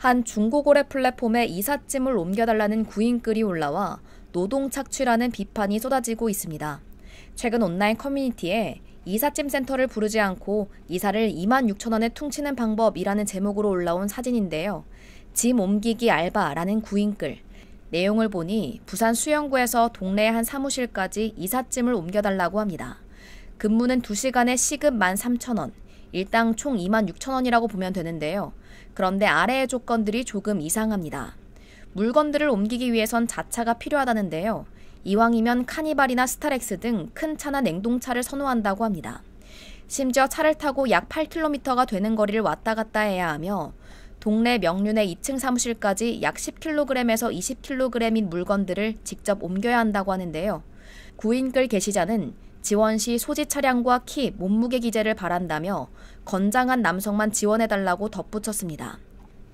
한 중고거래 플랫폼에 이삿짐을 옮겨달라는 구인글이 올라와 노동 착취라는 비판이 쏟아지고 있습니다. 최근 온라인 커뮤니티에 이삿짐 센터를 부르지 않고 이사를 2만 6천 원에 퉁치는 방법이라는 제목으로 올라온 사진인데요. 짐 옮기기 알바라는 구인글. 내용을 보니 부산 수영구에서 동네 한 사무실까지 이삿짐을 옮겨달라고 합니다. 근무는 2시간에 시급 13,000원, 일당 총 26,000원이라고 보면 되는데요. 그런데 아래의 조건들이 조금 이상합니다. 물건들을 옮기기 위해선 자차가 필요하다는데요. 이왕이면 카니발이나 스타렉스 등 큰 차나 냉동차를 선호한다고 합니다. 심지어 차를 타고 약 8km가 되는 거리를 왔다 갔다 해야 하며 동네 명륜의 2층 사무실까지 약 10kg에서 20kg인 물건들을 직접 옮겨야 한다고 하는데요. 구인글 게시자는 지원 시 소지 차량과 키, 몸무게 기재를 바란다며 건장한 남성만 지원해달라고 덧붙였습니다.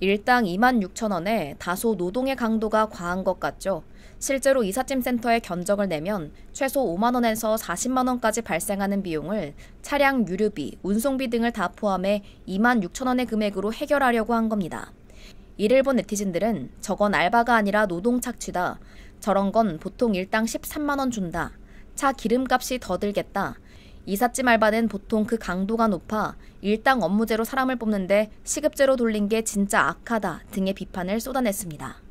일당 2만 6천 원에 다소 노동의 강도가 과한 것 같죠. 실제로 이삿짐센터에 견적을 내면 최소 5만 원에서 40만 원까지 발생하는 비용을 차량 유류비, 운송비 등을 다 포함해 2만 6천 원의 금액으로 해결하려고 한 겁니다. 이를 본 네티즌들은 저건 알바가 아니라 노동 착취다. 저런 건 보통 일당 13만 원 준다. 차 기름값이 더 들겠다. 이삿짐 알바는 보통 그 강도가 높아 일당 업무제로 사람을 뽑는데 시급제로 돌린 게 진짜 악하다 등의 비판을 쏟아냈습니다.